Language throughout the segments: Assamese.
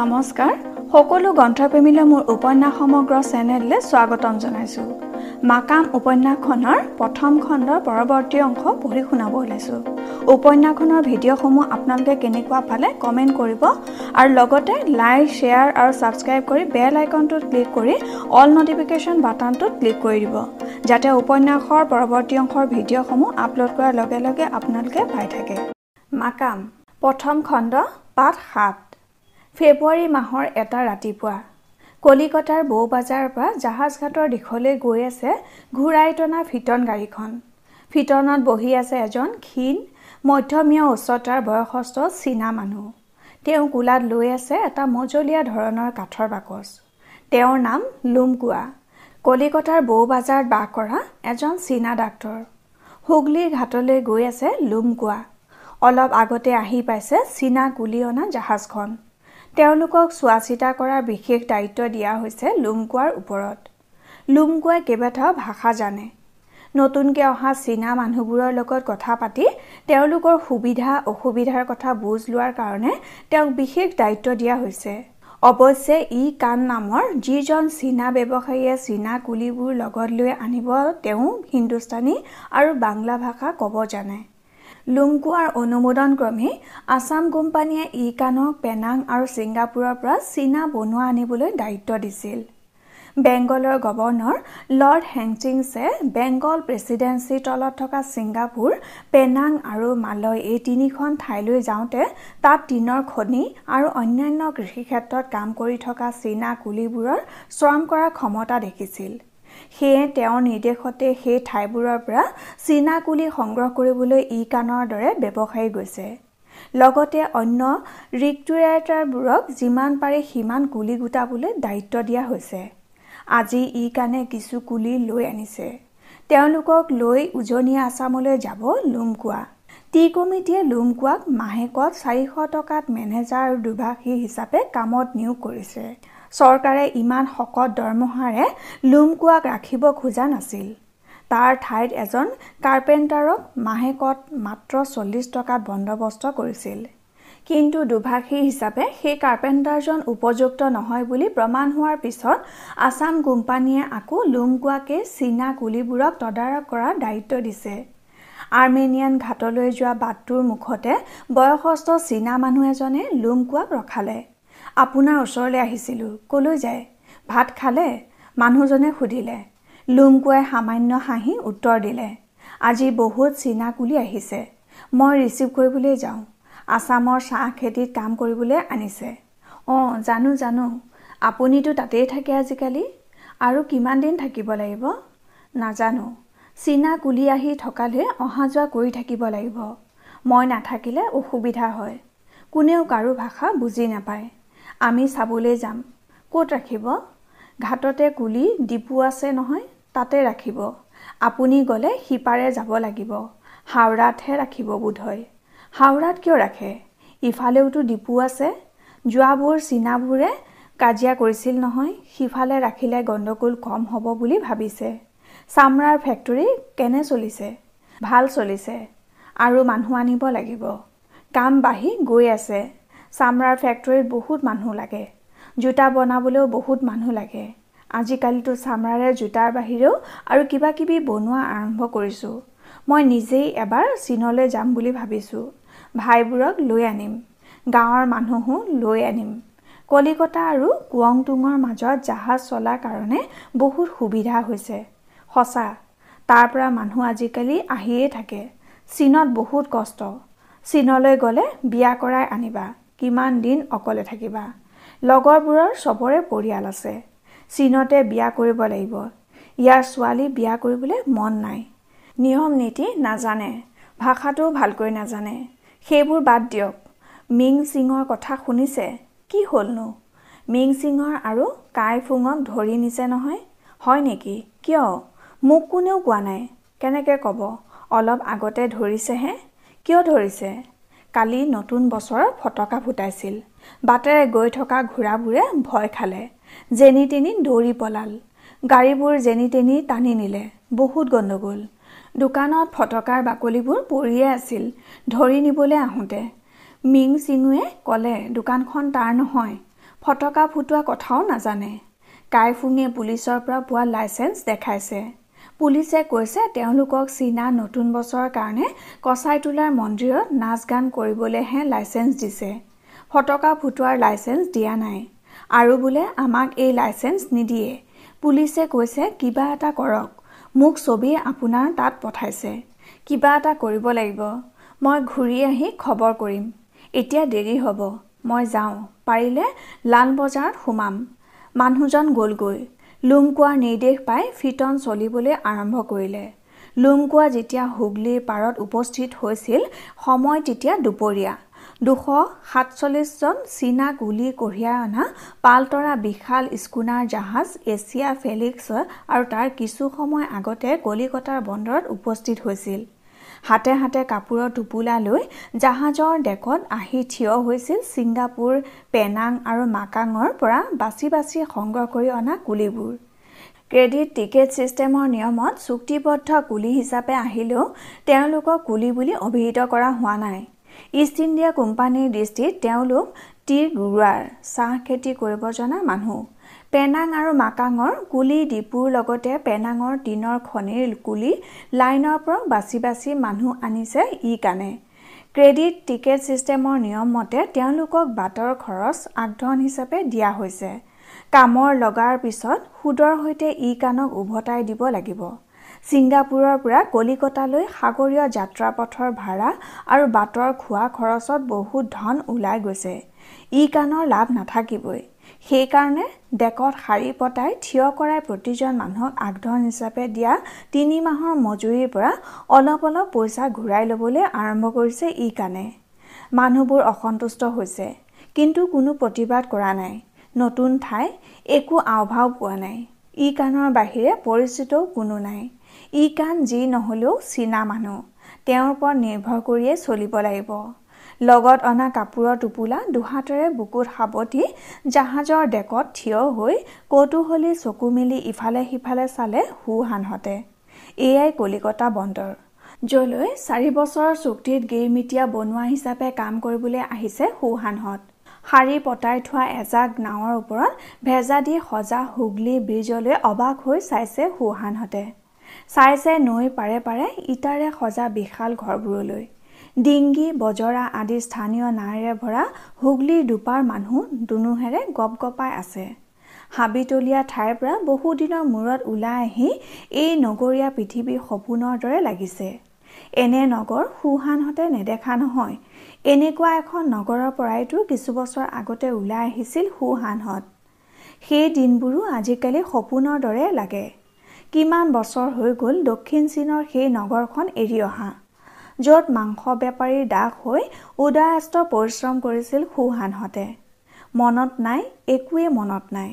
নমস্কাৰ সকলো গ্ৰন্থপ্ৰেমীলৈ মোৰ উপন্যাস সমগ্ৰ চেনেললৈ স্বাগতম জনাইছোঁ মাকাম উপন্যাসখনৰ প্ৰথম খণ্ডৰ পৰৱৰ্তী অংশ পঢ়ি শুনাব ওলাইছোঁ উপন্যাসখনৰ ভিডিঅ'সমূহ আপোনালোকে কেনেকুৱা পালে কমেণ্ট কৰিব আৰু লগতে লাইক শ্বেয়াৰ আৰু ছাবস্ক্ৰাইব কৰি বেল আইকনটোত ক্লিক কৰি অল নটিফিকেশ্যন বাটনটোত ক্লিক কৰি দিব যাতে উপন্যাসৰ পৰৱৰ্তী অংশৰ ভিডিঅ'সমূহ আপলোড কৰাৰ লগে লগে আপোনালোকে পাই থাকে মাকাম প্ৰথম খণ্ড পাঠ সাত ফেব্ৰুৱাৰী মাহৰ এটা ৰাতিপুৱা কলিকতাৰ বৌ বজাৰৰ পৰা জাহাজঘাটৰ দিশলৈ গৈ আছে ঘূৰাই টনা ফিটন গাড়ীখন ফিতনত বহি আছে এজন ক্ষীণ মধ্যমীয়া উচ্চতাৰ বয়সস্থ চীনা মানুহ তেওঁ কোলাত লৈ আছে এটা মজলীয়া ধৰণৰ কাঠৰ বাকচ তেওঁৰ নাম লুমকুৱা কলিকতাৰ বৌ বজাৰত বাস কৰা এজন চীনা ডাক্তৰ হুগলীৰ ঘাটলৈ গৈ আছে লুমকুৱা অলপ আগতে আহি পাইছে চীনা কুলি অনা জাহাজখন তেওঁলোকক চোৱা চিতা কৰাৰ বিশেষ দায়িত্ব দিয়া হৈছে লুমকুৱাৰ ওপৰত লুমকুৱাই কেইবাটাও ভাষা জানে নতুনকৈ অহা চীনা মানুহবোৰৰ লগত কথা পাতি তেওঁলোকৰ সুবিধা অসুবিধাৰ কথা বুজ লোৱাৰ কাৰণে তেওঁক বিশেষ দায়িত্ব দিয়া হৈছে অৱশ্যে ই কান নামৰ যিজন চীনা ব্যৱসায়ীয়ে চীনা কুলিবোৰ লগত লৈ আনিব তেওঁ হিন্দুস্তানী আৰু বাংলা ভাষা ক'ব জানে লুংকুৱাৰ অনুমোদনক্ৰমে আছাম কোম্পানীয়ে ই কানক পেনাং আৰু ছিংগাপুৰৰ পৰা চীনা বনোৱা আনিবলৈ দায়িত্ব দিছিল বেংগলৰ গৱৰ্ণৰ লৰ্ড হেংচিংছে বেংগল প্ৰেচিডেঞ্চিৰ তলত থকা ছিংগাপুৰ পেনাং আৰু মালয় এই তিনিখন ঠাইলৈ যাওঁতে তাত টিনৰ খনি আৰু অন্যান্য কৃষিক্ষেত্ৰত কাম কৰি থকা চীনা কুলিবোৰৰ শ্ৰম কৰাৰ ক্ষমতা দেখিছিল সেয়ে তেওঁৰ নিৰ্দেশতে সেই ঠাইবোৰৰ পৰা চীনা কুলি সংগ্ৰহ কৰিবলৈ ই কাণৰ দৰে ব্যৱসায়ী গৈছে লগতে অন্য ৰিক্টুৰেটাৰবোৰক যিমান পাৰে সিমান কুলি গোটাবলৈ দায়িত্ব দিয়া হৈছে আজি ই কাণে কিছু কুলি লৈ আনিছে তেওঁলোকক লৈ উজনি আছামলৈ যাব লুমকোৱা টি কমিটিয়ে লুমকোৱাক মাহেকত চাৰিশ টকাত মেনেজাৰ আৰু দুভাষী হিচাপে কামত নিয়োগ কৰিছে চৰকাৰে ইমান শকত দৰমহাৰে লুমকুৱাক ৰাখিব খোজা নাছিল তাৰ ঠাইত এজন কাৰ্পেণ্টাৰক মাহেকত মাত্ৰ চল্লিছ টকা বন্দবস্ত কৰিছিল কিন্তু দুভাষী হিচাপে সেই কাৰ্পেণ্টাৰজন উপযুক্ত নহয় বুলি প্ৰমাণ হোৱাৰ পিছত আছাম কোম্পানীয়ে আকৌ লুমকুৱাকে চীনা কুলিবোৰক তদাৰক কৰাৰ দায়িত্ব দিছে আৰ্মেনিয়ান ঘাটলৈ যোৱা বাটটোৰ মুখতে বয়সস্থ চীনা মানুহ এজনে লুমকুৱাক ৰখালে আপোনাৰ ওচৰলৈ আহিছিলোঁ কলৈ যায় ভাত খালে মানুহজনে সুধিলে লুংকুৱাই সামান্য হাঁহি উত্তৰ দিলে আজি বহুত চীনা কুলি আহিছে মই ৰিচিভ কৰিবলৈ যাওঁ আছামৰ চাহ খেতিত কাম কৰিবলৈ আনিছে অঁ জানো জানো আপুনিতো তাতেই থাকে আজিকালি আৰু কিমান দিন থাকিব লাগিব নাজানো চীনা কুলি আহি থকালৈ অহা যোৱা কৰি থাকিব লাগিব মই নাথাকিলে অসুবিধা হয় কোনেও কাৰো ভাষা বুজি নাপায় আমি চাবলৈ যাম ক'ত ৰাখিব ঘাটতে কুলি ডিপু আছে নহয় তাতে ৰাখিব আপুনি গ'লে সিপাৰে যাব লাগিব হাওৰাতহে ৰাখিব বোধহয় হাওৰাত কিয় ৰাখে ইফালেওতো ডিপু আছে যোৱাবোৰ চীনাবোৰে কাজিয়া কৰিছিল নহয় সিফালে ৰাখিলে গণ্ডগোল কম হ'ব বুলি ভাবিছে চামৰাৰ ফেক্টৰী কেনে চলিছে ভাল চলিছে আৰু মানুহ আনিব লাগিব কাম বাঢ়ি গৈ আছে চামৰাৰ ফেক্টৰীত বহুত মানুহ লাগে জোতা বনাবলৈও বহুত মানুহ লাগে আজিকালিতো চামৰাৰে জোতাৰ বাহিৰেও আৰু কিবা কিবি বনোৱা আৰম্ভ কৰিছোঁ মই নিজেই এবাৰ চীনলৈ যাম বুলি ভাবিছোঁ ভাইবোৰক লৈ আনিম গাঁৱৰ মানুহো লৈ আনিম কলিকতা আৰু কুৱংটুঙৰ মাজত জাহাজ চলাৰ কাৰণে বহুত সুবিধা হৈছে সঁচা তাৰ পৰা মানুহ আজিকালি আহিয়েই থাকে চীনত বহুত কষ্ট চীনলৈ গ'লে বিয়া কৰাই আনিবা কিমান দিন অকলে থাকিবা লগৰবোৰৰ চবৰে পৰিয়াল আছে চীনতে বিয়া কৰিব লাগিব ইয়াৰ ছোৱালী বিয়া কৰিবলৈ মন নাই নিয়ম নীতি নাজানে ভাষাটো ভালকৈ নাজানে সেইবোৰ বাদ দিয়ক মিং চিঙৰ কথা শুনিছে কি হ'লনো মিং চিঙৰ আৰু কাই ফুঙক ধৰি নিছে নহয় হয় নেকি কিয় মোক কোনেও কোৱা নাই কেনেকৈ ক'ব অলপ আগতে ধৰিছেহে কিয় ধৰিছে কালি নতুন বছৰৰ ফটকা ফুটাইছিল বাটেৰে গৈ থকা ঘোঁৰাবোৰে ভয় খালে যেনি তেনি দৌৰি পলাল গাড়ীবোৰ যেনি তেনি টানি নিলে বহুত গণ্ডগোল দোকানত ফটকাৰ বাকলিবোৰ পৰিয়ে আছিল ধৰি নিবলৈ আহোঁতে মিং চিঙুৱে ক'লে দোকানখন তাৰ নহয় ফটকা ফুটোৱা কথাও নাজানে কাইফুঙে পুলিচৰ পৰা পোৱা লাইচেঞ্চ দেখাইছে পুলিচে কৈছে তেওঁলোকক চীনা নতুন বছৰৰ কাৰণে কচাইতোলাৰ মন্দিৰত নাচ গান কৰিবলৈহে লাইচেঞ্চ দিছে ফটকা ফুটোৱাৰ লাইচেঞ্চ দিয়া নাই আৰু বোলে আমাক এই লাইচেঞ্চ নিদিয়ে পুলিচে কৈছে কিবা এটা কৰক মোক ছবি আপোনাৰ তাত পঠাইছে কিবা এটা কৰিব লাগিব মই ঘূৰি আহি খবৰ কৰিম এতিয়া দেৰি হ'ব মই যাওঁ পাৰিলে লাল বজাৰত সোমাম মানুহজন গ'লগৈ লোম নিৰ্দেশ পাই ফিটন চলিবলৈ আৰম্ভ কৰিলে লোম যেতিয়া হুগলীৰ পাৰত উপস্থিত হৈছিল সময় তেতিয়া দুপৰীয়া দুশ সাতচল্লিছজন চীনা গুলী কঢ়িয়াই অনা পালতৰা বিশাল স্কুনাৰ জাহাজ এছিয়া ফেলিক্স আৰু তাৰ কিছু সময় আগতে কলিকতাৰ বন্দৰত উপস্থিত হৈছিল হাতে হাতে কাপোৰৰ টোপোলা লৈ জাহাজৰ ডেকত আহি থিয় হৈছিল ছিংগাপুৰ পেনাং আৰু মাকাঙৰ পৰা বাচি বাচি সংগ্ৰহ কৰি অনা কুলিবোৰ ক্ৰেডিট টিকেট ছিষ্টেমৰ নিয়মত চুক্তিবদ্ধ কুলি হিচাপে আহিলেও তেওঁলোকক কুলি বুলি অভিহিত কৰা হোৱা নাই ইষ্ট ইণ্ডিয়া কোম্পানীৰ দৃষ্টিত তেওঁলোক টি গুৰুৱাৰ চাহ খেতি কৰিব জনা মানুহ পেনাং আৰু মাকাঙৰ কুলি ডিপুৰ লগতে পেনাঙৰ টিনৰ খনিৰ কুলি লাইনৰ পৰা বাচি বাচি মানুহ আনিছে ই কাণে ক্ৰেডিট টিকেট ছিষ্টেমৰ নিয়ম মতে তেওঁলোকক বাটৰ খৰচ আগধন হিচাপে দিয়া হৈছে কামৰ লগাৰ পিছত সুদৰ সৈতে ই কাণক উভতাই দিব লাগিব ছিংগাপুৰৰ পৰা কলিকতালৈ সাগৰীয় যাত্ৰা পথৰ ভাড়া আৰু বাটৰ খোৱা খৰচত বহুত ধন ওলাই গৈছে ই কাণৰ লাভ নাথাকিবই সেইকাৰণে ডেকত শাৰী পতাই থিয় কৰাই প্ৰতিজন মানুহক আগধন হিচাপে দিয়া তিনি মাহৰ মজুৰিৰ পৰা অলপ অলপ পইচা ঘূৰাই ল'বলৈ আৰম্ভ কৰিছে ই কাণে মানুহবোৰ অসন্তুষ্ট হৈছে কিন্তু কোনো প্ৰতিবাদ কৰা নাই নতুন ঠাই একো আওভাও পোৱা নাই ই কাণৰ বাহিৰে পৰিচিতও কোনো নাই ই কাণ যি নহ'লেও চীনা মানুহ তেওঁৰ ওপৰত নিৰ্ভৰ কৰিয়েই চলিব লাগিব লগত অনা কাপোৰৰ টোপোলা দুহাতেৰে বুকুত সাৱটি জাহাজৰ ডেকত থিয় হৈ কৌতূহলী চকু মেলি ইফালে সিফালে চালে সু হানহঁতে এয়াই কলিকতা বন্দৰ যলৈ চাৰি বছৰৰ চুক্তিত গিৰমিতীয়া বনোৱা হিচাপে কাম কৰিবলৈ আহিছে সুহানহঁত শাৰী পতাই থোৱা এজাক নাৱৰ ওপৰত ভেজা দি সজা হুগলি ব্ৰীজলৈ অবাক হৈ চাইছে সুহানহঁতে চাইছে নৈ পাৰে পাৰে ইটাৰে সজা বিশাল ঘৰবোৰলৈ ডিংগি বজৰা আদি স্থানীয় নাৱেৰে ভৰা হুগলীৰ দুপাৰ মানুহ দুনুহেৰে গপ গপাই আছে হাবিতলীয়া ঠাইৰ পৰা বহুদিনৰ মূৰত ওলাই আহি এই নগৰীয়া পৃথিৱীৰ সপোনৰ দৰে লাগিছে এনে নগৰ সুহানহঁতে নেদেখা নহয় এনেকুৱা এখন নগৰৰ পৰাইতো কিছু বছৰ আগতে ওলাই আহিছিল সুহানহঁত সেই দিনবোৰো আজিকালি সপোনৰ দৰে লাগে কিমান বছৰ হৈ গ'ল দক্ষিণ চীনৰ সেই নগৰখন এৰি অহা য'ত মাংস বেপাৰীৰ দাস হৈ উদয়াস্ত পৰিশ্ৰম কৰিছিল সুহানহঁতে মনত নাই একোৱেই মনত নাই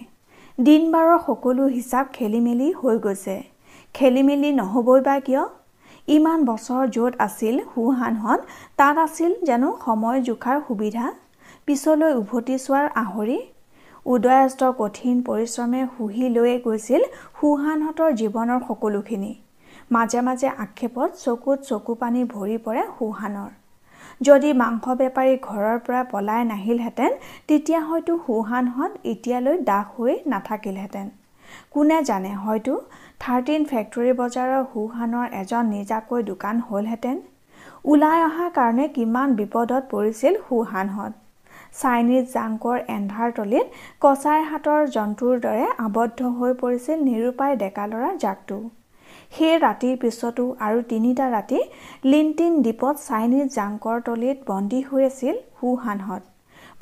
দিন বাৰৰ সকলো হিচাপ খেলি মেলি হৈ গৈছে খেলি মেলি নহ'বই বা কিয় ইমান বছৰ য'ত আছিল সুহানহঁত তাত আছিল জানো সময় জোখাৰ সুবিধা পিছলৈ উভতি চোৱাৰ আহৰি উদয়াস্ত কঠিন পৰিশ্ৰমে শুহি লৈয়ে গৈছিল সুহানহঁতৰ জীৱনৰ সকলোখিনি মাজে মাজে আক্ষেপত চকুত চকু পানী ভৰি পৰে সুহানৰ যদি মাংস বেপাৰী ঘৰৰ পৰা পলাই নাহিলহেঁতেন তেতিয়া হয়তো সুহানহঁত এতিয়ালৈ দাস হৈ নাথাকিলহেঁতেন কোনে জানে হয়তো থাৰ্টিন ফেক্টৰী বজাৰৰ শুহানৰ এজন নিজাকৈ দোকান হ'লহেঁতেন ওলাই অহা কাৰণে কিমান বিপদত পৰিছিল সুহানহঁত চাইনিজ জাংকৰ এন্ধাৰ তলিত কচাইৰ হাতৰ জন্তুৰ দৰে আবদ্ধ হৈ পৰিছিল নিৰূপায় ডেকা ল'ৰাৰ জাকটো সেই ৰাতিৰ পিছতো আৰু তিনিটা ৰাতি লিনটিন দ্বীপত চাইনিজ জাংকৰ তলিত বন্দী হৈ আছিল হুহানহত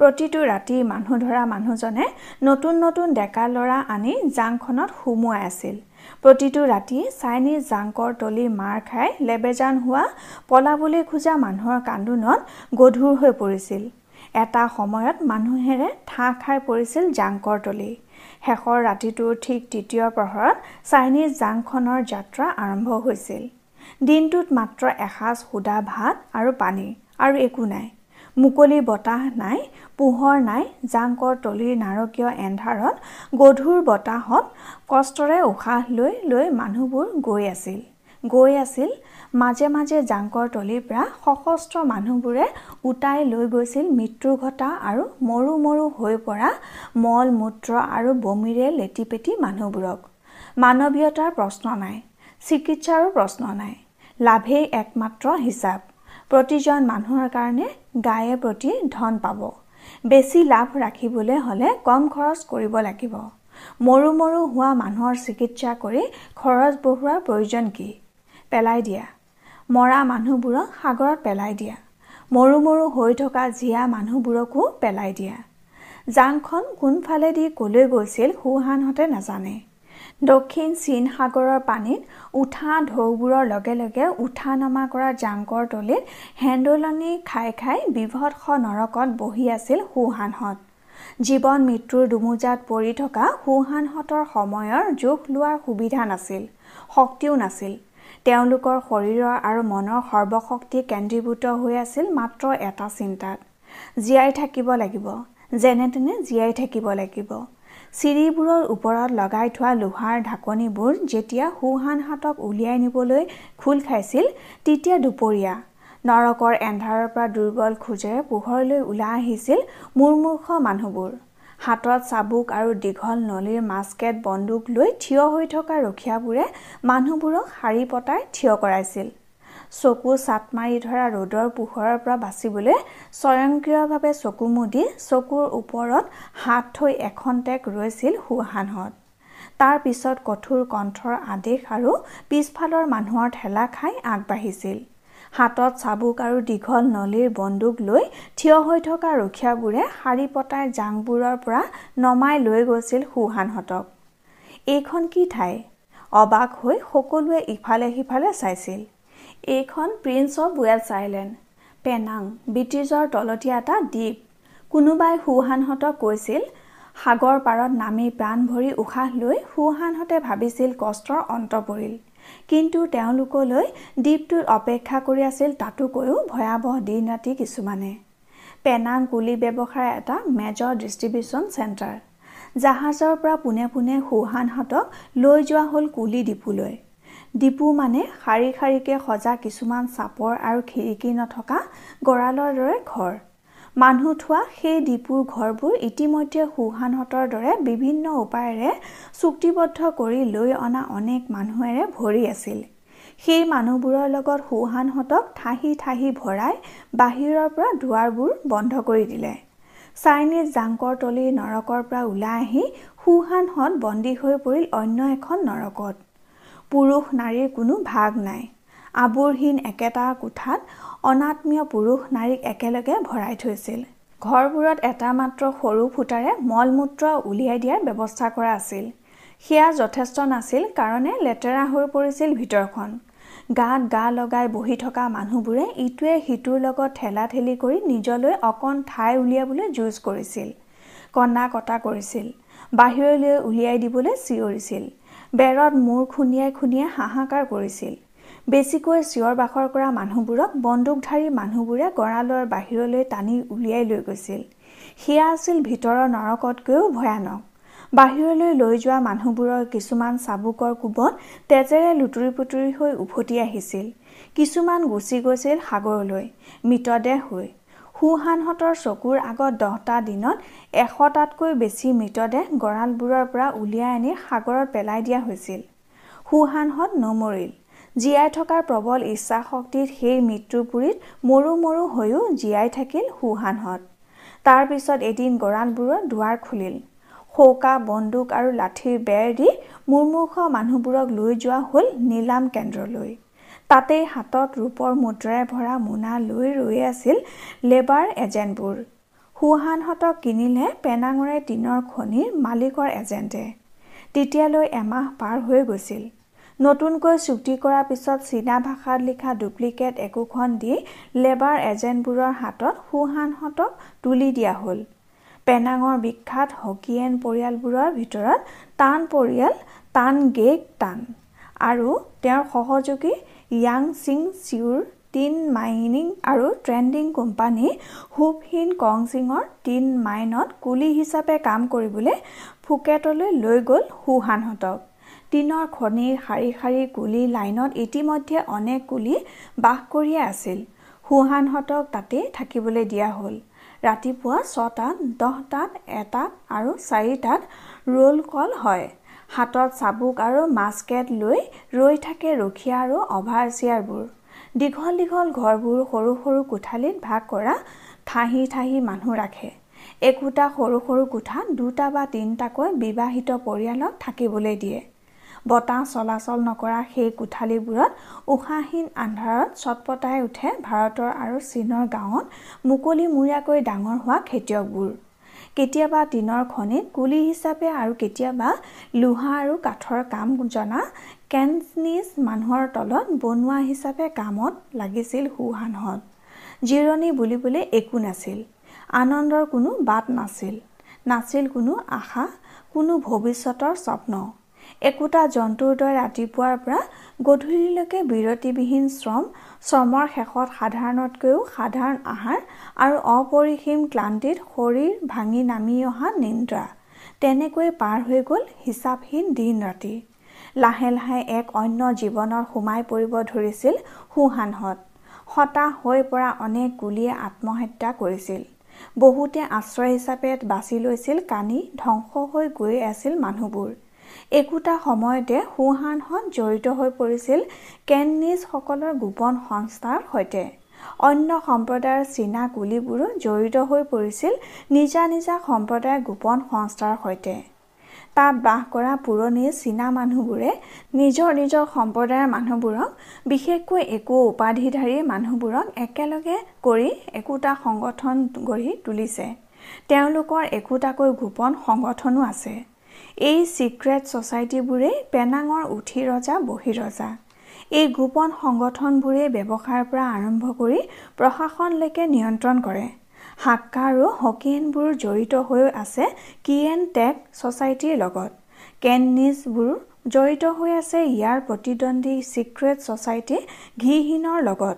প্ৰতিটো ৰাতি মানুহ ধৰা মানুহজনে নতুন নতুন ডেকা ল'ৰা আনি জাংখনত সোমোৱাই আছিল প্ৰতিটো ৰাতি চাইনিজ জাংকৰ তলি মাৰ খাই লেবেজান হোৱা পলাবলৈ খোজা মানুহৰ কান্দোনত গধুৰ হৈ পৰিছিল এটা সময়ত মানুহেৰে ঠাহ খাই পৰিছিল জাংকৰ তলিত শেষৰ ৰাতিটোৰ ঠিক তৃতীয় পহৰত চাইনিজ জাংখনৰ যাত্ৰা আৰম্ভ হৈছিল দিনটোত মাত্ৰ এসাঁজ সুদা ভাত আৰু পানী আৰু একো নাই মুকলি বতাহ নাই পোহৰ নাই জাংকৰ তলিৰ নাৰকীয় এন্ধাৰত গধুৰ বতাহত কষ্টৰে উশাহ লৈ লৈ মানুহবোৰ গৈ আছিল গৈ আছিল মাজে মাজে জাংকৰ তলিৰ পৰা সশস্ত্ৰ মানুহবোৰে উটাই লৈ গৈছিল মৃত্যু ঘটা আৰু মৰু মৰু হৈ পৰা মল মূত্ৰ আৰু বমিৰে লেটি পেটি মানুহবোৰক মানৱীয়তাৰ প্ৰশ্ন নাই চিকিৎসাৰো প্ৰশ্ন নাই লাভেই একমাত্ৰ হিচাপ প্ৰতিজন মানুহৰ কাৰণে গায়ে প্ৰতি ধন পাব বেছি লাভ ৰাখিবলৈ হ'লে কম খৰচ কৰিব লাগিব মৰু মৰু হোৱা মানুহৰ চিকিৎসা কৰি খৰচ বহুৱাৰ প্ৰয়োজন কি পেলাই দিয়া মৰা মানুহবোৰক সাগৰত পেলাই দিয়া মৰু মৰু হৈ থকা জীয়া মানুহবোৰকো পেলাই দিয়া জাংখন কোনফালেদি কলৈ গৈছিল সুহানহঁতে নাজানে দক্ষিণ চীন সাগৰৰ পানীত উঠা ঢৌবোৰৰ লগে লগে উঠা নমা কৰা জাংকৰ তলিত হেন্দোলনি খাই খাই বিভৎস নৰকত বহি আছিল সুহানহঁত জীৱন মৃত্যুৰ দুমোজাত পৰি থকা সুহানহঁতৰ সময়ৰ জোখ লোৱাৰ সুবিধা নাছিল শক্তিও নাছিল তেওঁলোকৰ শৰীৰৰ আৰু মনৰ সৰ্বশক্তি কেন্দ্ৰীভূত হৈ আছিল মাত্ৰ এটা চিন্তাত জীয়াই থাকিব লাগিব যেনে তেনে জীয়াই থাকিব লাগিব চিৰিবোৰৰ ওপৰত লগাই থোৱা লোহাৰ ঢাকনিবোৰ যেতিয়া সুহান সুহানহাতক উলিয়াই নিবলৈ খোল খাইছিল তেতিয়া দুপৰীয়া নৰকৰ এন্ধাৰৰ পৰা দুৰ্বল খোজেৰে পোহৰলৈ ওলাই আহিছিল মূৰমূৰ্খ মানুহবোৰ হাতত চাবুক আৰু দীঘল নলীৰ মাস্কেট বন্দুক লৈ থিয় হৈ থকা ৰখীয়াবোৰে মানুহবোৰক শাৰী পতাই থিয় কৰাইছিল চকু চাট মাৰি ধৰা ৰ'দৰ পোহৰৰ পৰা বাচিবলৈ স্বয়ংক্ৰিয়ভাৱে চকু মুদি চকুৰ ওপৰত হাত থৈ এখন টেক ৰৈছিল তাৰ পিছত কঠোৰ কণ্ঠৰ আদেশ আৰু পিছফালৰ মানুহৰ ঠেলা খাই আগবাঢ়িছিল হাতত চাবুক আৰু দীঘল নলীৰ বন্দুক লৈ থিয় হৈ থকা ৰখীয়াবোৰে শাৰী পতাই জাংবোৰৰ পৰা নমাই লৈ গৈছিল সুহানহঁতক এইখন কি ঠাই অবাক হৈ সকলোৱে ইফালে সিফালে চাইছিল এইখন prince of Wales island Penang ব্ৰিটিছৰ তলতীয়া এটা দ্বীপ কোনোবাই সুহানহঁতক কৈছিল সাগৰ পাৰত নামি প্ৰাণ ভৰি উশাহ লৈ সুহানহঁতে ভাবিছিল কষ্টৰ অন্ত পৰিল কিন্তু তেওঁলোকলৈ দ্বীপটোত অপেক্ষা কৰি আছিল তাতোকৈও ভয়াৱহ দিন ৰাতি কিছুমানে পেনাং কুলি ব্যৱসায় এটা মেজৰ ডিষ্ট্ৰিবিউচন চেণ্টাৰ জাহাজৰ পৰা পোনে পোনে শুহানহঁতক লৈ যোৱা হ'ল কুলি ডিপুলৈ ডিপু মানে শাৰী শাৰীকৈ সজা কিছুমান চাপৰ আৰু খিৰিকী নথকা গঁৰালৰ দৰে ঘৰ মানুহ থোৱা সেই ডিপুৰ ঘৰবোৰ ইতিমধ্যে সুহানহঁতৰ দৰে বিভিন্ন উপায়েৰে চুক্তিবদ্ধ কৰি লৈ অনা অনেক মানুহেৰে ভৰি আছিল সেই মানুহবোৰৰ লগত সুহানহঁতক ঠাহি ঠাহি ভৰাই বাহিৰৰ পৰা দুৱাৰবোৰ বন্ধ কৰি দিলে চাইনিজ জাংকৰ তলি নৰকৰ পৰা ওলাই আহি সুহানহঁত বন্দী হৈ পৰিল অন্য এখন নৰকত পুৰুষ নাৰীৰ কোনো ভাগ নাই আবৰহীন একেটা কোঠাত অনাত্মীয় পুৰুষ নাৰীক একেলগে ভৰাই থৈছিল ঘৰবোৰত এটা মাত্ৰ সৰু ফুটাৰে মল মূত্ৰ উলিয়াই দিয়াৰ ব্যৱস্থা কৰা আছিল সেয়া যথেষ্ট নাছিল কাৰণে লেতেৰা হৈ পৰিছিল ভিতৰখন গাত গা লগাই বহি থকা মানুহবোৰে ইটোৱে সিটোৰ লগত ঠেলা ঠেলি কৰি নিজলৈ অকণ ঠাই উলিয়াবলৈ যুঁজ কৰিছিল কন্দা কটা কৰিছিল বাহিৰলৈ উলিয়াই দিবলৈ চিঞৰিছিল বেৰত মূৰ খুন্দিয়াই খুন্দিয়াই হাহাকাৰ কৰিছিল বেছিকৈ চিঞৰ বাখৰ কৰা মানুহবোৰক বন্দুকধাৰী মানুহবোৰে গঁৰালৰ বাহিৰলৈ টানি উলিয়াই লৈ গৈছিল সেয়া আছিল ভিতৰৰ নৰকতকৈও ভয়ানক বাহিৰলৈ লৈ যোৱা মানুহবোৰৰ কিছুমান চাবুকৰ কোবত তেজেৰে লুতুৰি পুতুৰি হৈ উভতি আহিছিল কিছুমান গুচি গৈছিল সাগৰলৈ মৃতদেহ হৈ সুহানহঁতৰ চকুৰ আগত দহটা দিনত এশটাতকৈ বেছি মৃতদেহ গঁৰালবোৰৰ পৰা উলিয়াই আনি সাগৰত পেলাই দিয়া হৈছিল সুহানহঁত নমৰিল জীয়াই থকাৰ প্ৰবল ইচ্ছা শক্তিত সেই মৃত্যুপুৰীত মৰু মৰু হৈও জীয়াই থাকিল সুহানহঁত তাৰপিছত এদিন গঁৰালবোৰৰ দুৱাৰ খুলিল সৌকা বন্দুক আৰু লাঠিৰ বেৰ দি মূৰমূৰ্ষ মানুহবোৰক লৈ যোৱা হ'ল নিলাম কেন্দ্ৰলৈ তাতেই হাতত ৰূপৰ মুদ্ৰাই ভৰা মোনা লৈ ৰৈ আছিল লেবাৰ এজেণ্টবোৰ সুহানহঁতক কিনিলে পেনাঙৰে টিনৰ খনিৰ মালিকৰ এজেণ্টে তেতিয়ালৈ এমাহ পাৰ হৈ গৈছিল নতুনকৈ চুক্তি কৰাৰ পিছত চীনা ভাষাত লিখা ডুপ্লিকেট একোখন দি লেবাৰ এজেণ্টবোৰৰ হাতত সুহানহঁতক তুলি দিয়া হ'ল পেনাঙৰ বিখ্যাত হকিয়েন পৰিয়ালবোৰৰ ভিতৰত টান পৰিয়াল টান গেগ টান আৰু তেওঁৰ সহযোগী য়াং চিং চিউৰ টিন মাইনিং আৰু ট্ৰেণ্ডিং কোম্পানী হিন কং চিঙৰ টিন মাইনত কুলি হিচাপে কাম কৰিবলৈ ফুকেটলৈ লৈ গ'ল সুহানহঁতক টিনৰ খনি শাৰী শাৰী কুলি লাইনত ইতিমধ্যে অনেক কুলি বাস কৰিয়ে আছিল সুহানহঁতক তাতেই থাকিবলৈ দিয়া হ'ল ৰাতিপুৱা ছটাত দহটাত এটাত আৰু চাৰিটাত ৰোল কল হয় হাতত চাবুক আৰু মাস্কেট লৈ ৰৈ থাকে ৰখীয়া আৰু অভাৰ চেয়াৰবোৰ দীঘল দীঘল ঘৰবোৰ সৰু সৰু কোঠালিত ভাগ কৰা ঠাহি ঠাহি মানুহ ৰাখে একোটা সৰু সৰু কোঠাত দুটা বা তিনিটাকৈ বিবাহিত পৰিয়ালক থাকিবলৈ দিয়ে বতাহ চলাচল নকৰা সেই কোঠালিবোৰত উশাহীন আন্ধাৰত চটপটাই উঠে ভাৰতৰ আৰু চীনৰ গাঁৱত মুকলিমূৰীয়াকৈ ডাঙৰ হোৱা খেতিয়কবোৰ কেতিয়াবা দিনৰ খনিত কুলি হিচাপে আৰু কেতিয়াবা লোহা আৰু কাঠৰ কাম জনা কেনচনিজ মানুহৰ তলত বনোৱা হিচাপে কামত লাগিছিল সুহানহঁত জিৰণি বুলিবলৈ একো নাছিল আনন্দৰ কোনো বাট নাছিল নাছিল কোনো আশা কোনো ভৱিষ্যতৰ স্বপ্ন একোটা জন্তুৰ দৰে ৰাতিপুৱাৰ পৰা গধূলিলৈকে বিৰতিবিহীন শ্ৰম শ্ৰমৰ শেষত সাধাৰণতকৈও সাধাৰণ আহাৰ আৰু অপৰিসীম ক্লান্তিত শৰীৰ ভাঙি নামি অহা নিন্দ্ৰা তেনেকৈ পাৰ হৈ গ'ল হিচাপহীন দিন ৰাতি লাহে লাহে এক অন্য জীৱনৰ সোমাই পৰিব ধৰিছিল সুহানহত হতাশ হৈ পৰা অনেক গুলীয়ে আত্মহত্যা কৰিছিল বহুতে আশ্ৰয় হিচাপে বাছি লৈছিল কানি ধ্বংস হৈ গৈ আছিল মানুহবোৰ একোটা সময়তে হুহানহত জড়িত হৈ পৰিছিল কেননিজসকলৰ গোপন সংস্থাৰ সৈতে অন্য সম্প্ৰদায়ৰ চীনা কুলিবোৰো জড়িত হৈ পৰিছিল নিজা নিজা সম্প্ৰদায়ৰ গোপন সংস্থাৰ সৈতে তাত বাস কৰা পুৰণি চীনা মানুহবোৰে নিজৰ নিজৰ সম্প্ৰদায়ৰ মানুহবোৰক বিশেষকৈ একো উপাধিধাৰী মানুহবোৰক একেলগে কৰি একোটা সংগঠন গঢ়ি তুলিছে তেওঁলোকৰ একোটাকৈ গোপন সংগঠনো আছে এই ছিক্ৰেট ছ'চাইটিবোৰেই পেনাঙৰ উঠি ৰজা বহি ৰজা এই গোপন সংগঠনবোৰে ব্যৱসায়ৰ পৰা আৰম্ভ কৰি প্ৰশাসনলৈকে নিয়ন্ত্ৰণ কৰে হাক্কা আৰু হকিয়েনবোৰ জড়িত হৈ আছে কি এন টেক ছ'চাইটিৰ লগত কেননিজবোৰ জড়িত হৈ আছে ইয়াৰ প্ৰতিদ্বন্দ্বী ছিক্ৰেট ছ'চাইটি ঘিহীনৰ লগত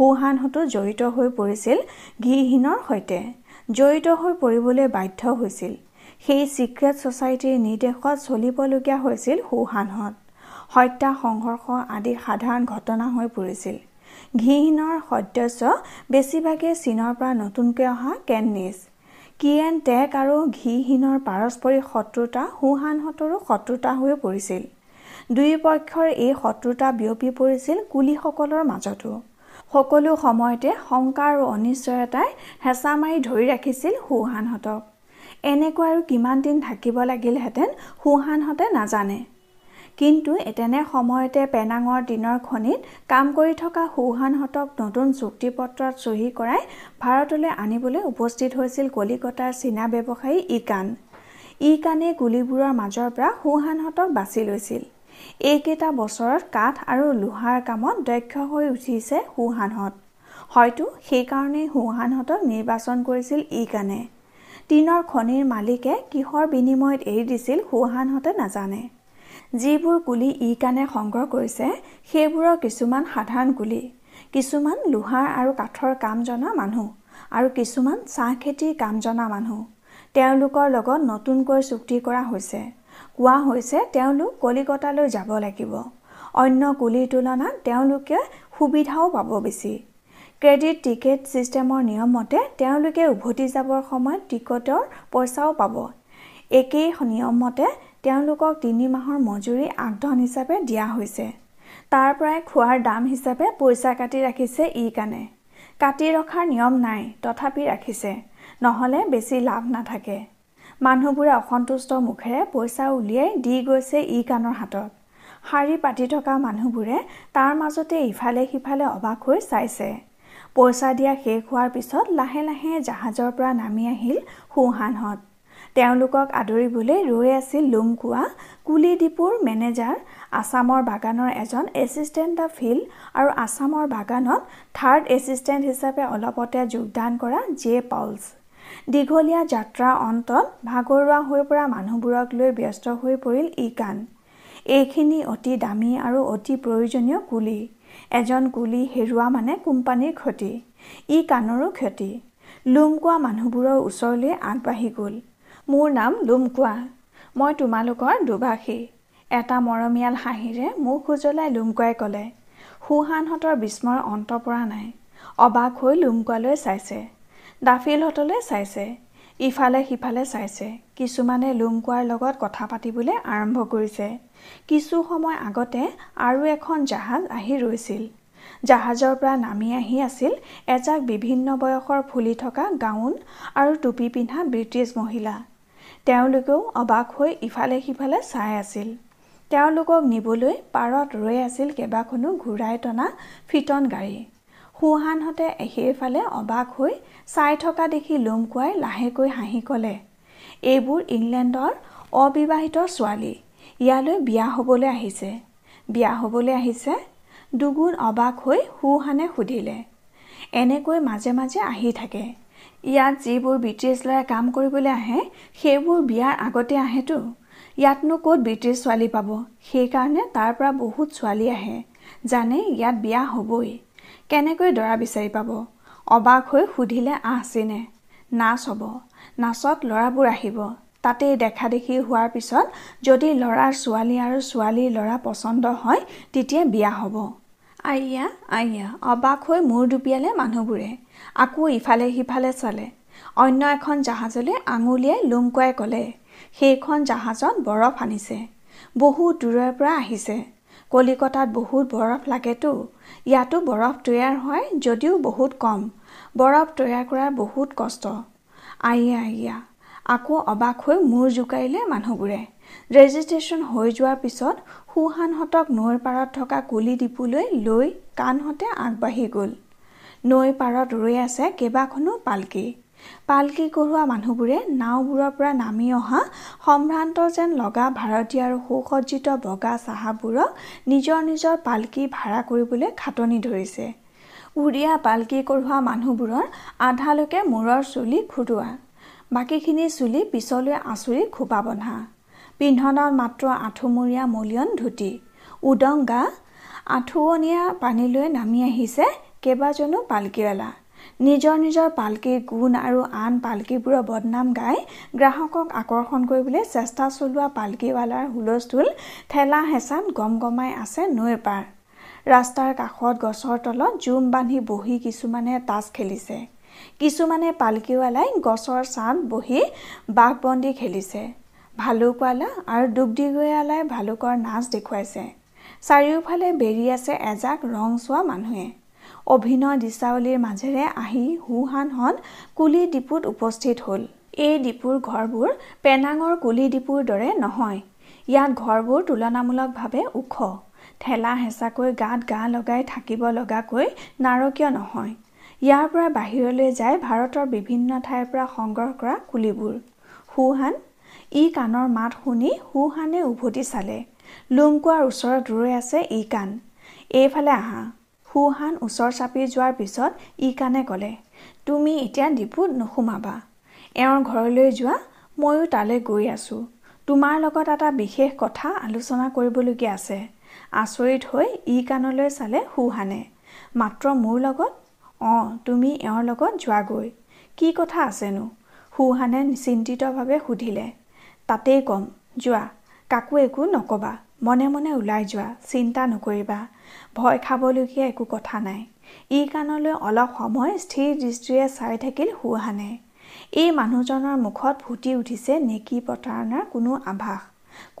হুহানহঁতো জড়িত হৈ পৰিছিল ঘিহীনৰ সৈতে জড়িত হৈ পৰিবলৈ বাধ্য হৈছিল সেই ছিক্ৰেট ছ'চাইটিৰ নিৰ্দেশত চলিবলগীয়া হৈছিল সুহানহত হত্যা সংঘৰ্ষ আদি সাধাৰণ ঘটনা হৈ পৰিছিল ঘিহীনৰ সদস্য বেছিভাগেই চীনৰ পৰা নতুনকৈ অহা কেননিজ কিয়েন টেক আৰু ঘিহীনৰ পাৰস্পৰিক শত্ৰুতা সুহানহঁতৰো শত্ৰুতা হৈ পৰিছিল দুয়োপক্ষৰ এই শত্ৰুতা বিয়পি পৰিছিল কুলিসকলৰ মাজতো সকলো সময়তে শংকা আৰু অনিশ্চয়তাই হেঁচা মাৰি ধৰি ৰাখিছিল সুহানহঁতক এনেকুৱা আৰু কিমান দিন থাকিব লাগিলহেঁতেন সুহানহঁতে নাজানে কিন্তু তেনে সময়তে পেনাঙৰ দিনৰ খনিত কাম কৰি থকা সুহানহঁতক নতুন চুক্তি চুক্তিপত্ৰত চহী কৰাই ভাৰতলৈ আনিবলৈ উপস্থিত হৈছিল কলিকতাৰ চীনা ব্যৱসায়ী ই ই ইকানে গুলীবোৰৰ মাজৰ পৰা সুহানহঁতক বাছি লৈছিল এইকেইটা বছৰত কাঠ আৰু লোহাৰ কামত দক্ষ হৈ উঠিছে সুহানহঁত হয়তো সেইকাৰণেই সুহানহঁতক নিৰ্বাচন কৰিছিল ই ইকানে টিনৰ খনিৰ মালিকে কিহৰ বিনিময়ত এৰি দিছিল শুহানহঁতে নাজানে যিবোৰ কুলি ই কাণে সংগ্ৰহ কৰিছে সেইবোৰৰ কিছুমান সাধাৰণ কুলি কিছুমান লোহাৰ আৰু কাঠৰ কাম জনা মানুহ আৰু কিছুমান চাহ খেতিৰ কাম জনা মানুহ তেওঁলোকৰ লগত নতুনকৈ চুক্তি কৰা হৈছে কোৱা হৈছে তেওঁলোক কলিকতালৈ যাব লাগিব অন্য কুলিৰ তুলনাত তেওঁলোকে সুবিধাও পাব বেছি ক্ৰেডিট টিকেট ছিষ্টেমৰ নিয়মতে তেওঁলোকে উভতি যাবৰ সময়ত টিকটৰ পইচাও পাব একেই নিয়মতে তেওঁলোকক তিনি মাহৰ মজুৰি আগধন হিচাপে দিয়া হৈছে তাৰ পৰাই খোৱাৰ দাম হিচাপে পইচা কাটি ৰাখিছে ই কাণে কাটি ৰখাৰ নিয়ম নাই তথাপি ৰাখিছে নহ'লে বেছি লাভ নাথাকে মানুহবোৰে অসন্তুষ্ট মুখেৰে পইচা উলিয়াই দি গৈছে ই কাণৰ হাতত শাৰী পাতি থকা মানুহবোৰে তাৰ মাজতে ইফালে সিফালে অবাক হৈ চাইছে পইচা দিয়া শেষ হোৱাৰ পিছত লাহে লাহে জাহাজৰ পৰা নামি আহিল সোঁহানহঁত তেওঁলোকক আদৰিবলৈ ৰৈ আছিল কুলি ডিপুৰ মেনেজাৰ আছামৰ বাগানৰ এজন এছিষ্টেণ্ট দ্য ফিল্ড আৰু আছামৰ বাগানত থাৰ্ড এছিষ্টেণ্ট হিচাপে অলপতে যোগদান কৰা জে পাউলছ দীঘলীয়া যাত্ৰাৰ অন্তত ভাগৰুৱা হৈ পৰা মানুহবোৰক লৈ ব্যস্ত হৈ পৰিল ই কাণ এইখিনি অতি দামী আৰু অতি প্ৰয়োজনীয় কুলি এজন কুলি হেৰুৱা মানে কোম্পানীৰ ক্ষতি ই কাণৰো ক্ষতি লুমকুৱা মানুহবোৰৰ ওচৰলৈ আগবাঢ়ি গ'ল মোৰ নাম লুমকোৱা মই তোমালোকৰ দুভাষী এটা মৰমীয়াল হাঁহিৰে মুখ উজ্বলাই লুমকুৱাই ক'লে সুহানহঁতৰ বিস্ময়ৰ অন্ত পৰা নাই অবাক হৈ লুমকুৱালৈ চাইছে দাফিলহঁতলৈ চাইছে ইফালে সিফালে চাইছে কিছুমানে লুমকুৱাৰ লগত কথা পাতিবলৈ আৰম্ভ কৰিছে কিছু সময় আগতে আৰু এখন জাহাজ আহি ৰৈছিল জাহাজৰ পৰা নামি আহি আছিল এজাক বিভিন্ন বয়সৰ ফুলি থকা গাউন আৰু টুপি পিন্ধা ব্ৰিটিছ মহিলা তেওঁলোকেও অবাক হৈ ইফালে সিফালে চাই আছিল তেওঁলোকক নিবলৈ পাৰত ৰৈ আছিল কেইবাখনো ঘূৰাই টনা ফিটন গাড়ী সুহানহঁতে সেইফালে অবাক হৈ চাই থকা দেখি লোমকুৱাই লাহেকৈ হাঁহি ক'লে এইবোৰ ইংলেণ্ডৰ অবিবাহিত ছোৱালী ইয়ালৈ বিয়া হ'বলৈ আহিছে বিয়া হ'বলৈ আহিছে দুগুণ অবাক হৈ সুহানে সুধিলে এনেকৈ মাজে মাজে আহি থাকে ইয়াত যিবোৰ ব্ৰিটিছ ল'ৰাই কাম কৰিবলৈ আহে সেইবোৰ বিয়াৰ আগতে আহেতো ইয়াতনো ক'ত ব্ৰিটিছ ছোৱালী পাব সেইকাৰণে তাৰ পৰা বহুত ছোৱালী আহে জানে ইয়াত বিয়া হ'বই কেনেকৈ দৰা বিচাৰি পাব অবাক হৈ সুধিলে আহ চিনে নাচ হ'ব নাচত ল'ৰাবোৰ আহিব তাতে দেখা দেখি হোৱাৰ পিছত যদি ল'ৰাৰ ছোৱালী আৰু ছোৱালীৰ ল'ৰা পচন্দ হয় তেতিয়া বিয়া হ'ব আইয়া আইয়া অবাক হৈ মূৰ ডুপিয়ালে মানুহবোৰে আকৌ ইফালে সিফালে চালে অন্য এখন জাহাজলৈ আঙুলিয়াই লুমকুৱাই ক'লে সেইখন জাহাজত বৰফ আনিছে বহুত দূৰৰ পৰা আহিছে কলিকতাত বহুত বৰফ লাগেতো ইয়াতো বৰফ তৈয়াৰ হয় যদিও বহুত কম বৰফ তৈয়াৰ কৰাৰ বহুত কষ্ট আইয়া আইয়া আকৌ অবাক হৈ মূৰ জোকাৰিলে মানুহবোৰে ৰেজিষ্ট্ৰেশ্যন হৈ যোৱাৰ পিছত সুহানহঁতক নৈৰ পাৰত থকা কুলি দ্বীপলৈ লৈ কাণহঁতে আগবাঢ়ি গ'ল নৈ পাৰত ৰৈ আছে কেইবাখনো পাল্কী পাল্কী কঢ়োৱা মানুহবোৰে নাওবোৰৰ পৰা নামি অহা সম্ভ্ৰান্ত যেন লগা ভাৰতীয় আৰু সুসজ্জিত বগা চাহাবোৰক নিজৰ নিজৰ পাল্কী ভাড়া কৰিবলৈ খাটনি ধৰিছে উৰিয়া পাল্কি কঢ়োৱা মানুহবোৰৰ আধালৈকে মূৰৰ চুলি খুটোৱা বাকীখিনি চুলি পিছলৈ আঁচুৰি খোপা বন্ধা পিন্ধনত মাত্ৰ আঁঠুমূৰীয়া মলিয়ন ধুতি উদং গা আঁঠুৱনীয়া পানীলৈ নামি আহিছে কেইবাজনো পাল্কিৱালা নিজৰ নিজৰ পাল্কিৰ গুণ আৰু আন পাল্কিবোৰৰ বদনাম গাই গ্ৰাহকক আকৰ্ষণ কৰিবলৈ চেষ্টা চলোৱা পাল্কিৱালাৰ হুলস্থুল ঠেলা হেঁচাত গম গমাই আছে নৈ পাৰ ৰাস্তাৰ কাষত গছৰ তলত জুম বান্ধি বহি কিছুমানে তাছ খেলিছে কিছুমানে পাল্কী গছৰ ছাঁত বহি বাঘ বন্দী খেলিছে ভালুকৱালা আৰু ডুবডিগৈয়ালাই ভালুকৰ নাচ দেখুৱাইছে চাৰিওফালে বেৰি আছে এজাক ৰং চোৱা মানুহে অভিনয় দিচাৱলীৰ মাজেৰে আহি হুহানহন কুলি ডিপুত উপস্থিত হ'ল এই ডিপুৰ ঘৰবোৰ পেনাঙৰ কুলি ডিপুৰ দৰে নহয় ইয়াত ঘৰবোৰ তুলনামূলকভাৱে ওখ ঠেলা হেঁচাকৈ গাত গা লগাই থাকিব লগাকৈ নাৰকীয় নহয় ইয়াৰ পৰা বাহিৰলৈ যায় ভাৰতৰ বিভিন্ন ঠাইৰ পৰা সংগ্ৰহ কৰা কুলিবোৰ সুহান ই কাণৰ মাত শুনি সুহানে উভতি চালে লুংকুৱাৰ ওচৰত ৰৈ আছে ই কাণ এইফালে আহা হুহান ওচৰ চাপি যোৱাৰ পিছত ই কাণে ক'লে তুমি এতিয়া ডিপুত নুসুমাবা এওঁৰ ঘৰলৈ যোৱা ময়ো তালৈ গৈ আছোঁ তোমাৰ লগত এটা বিশেষ কথা আলোচনা কৰিবলগীয়া আছে আচৰিত হৈ ই কাণলৈ চালে সুহানে মাত্ৰ মোৰ লগত অঁ তুমি এওঁৰ লগত যোৱাগৈ কি কথা আছেনো সুহানে চিন্তিতভাৱে সুধিলে তাতেই ক'ম যোৱা কাকো একো নক'বা মনে মনে ওলাই যোৱা চিন্তা নকৰিবা ভয় খাবলগীয়া একো কথা নাই ই কাণলৈ অলপ সময় স্থিৰ দৃষ্টিৰে চাই থাকিল সুহানে এই মানুহজনৰ মুখত ফুটি উঠিছে নেকি প্ৰতাৰণাৰ কোনো আভাস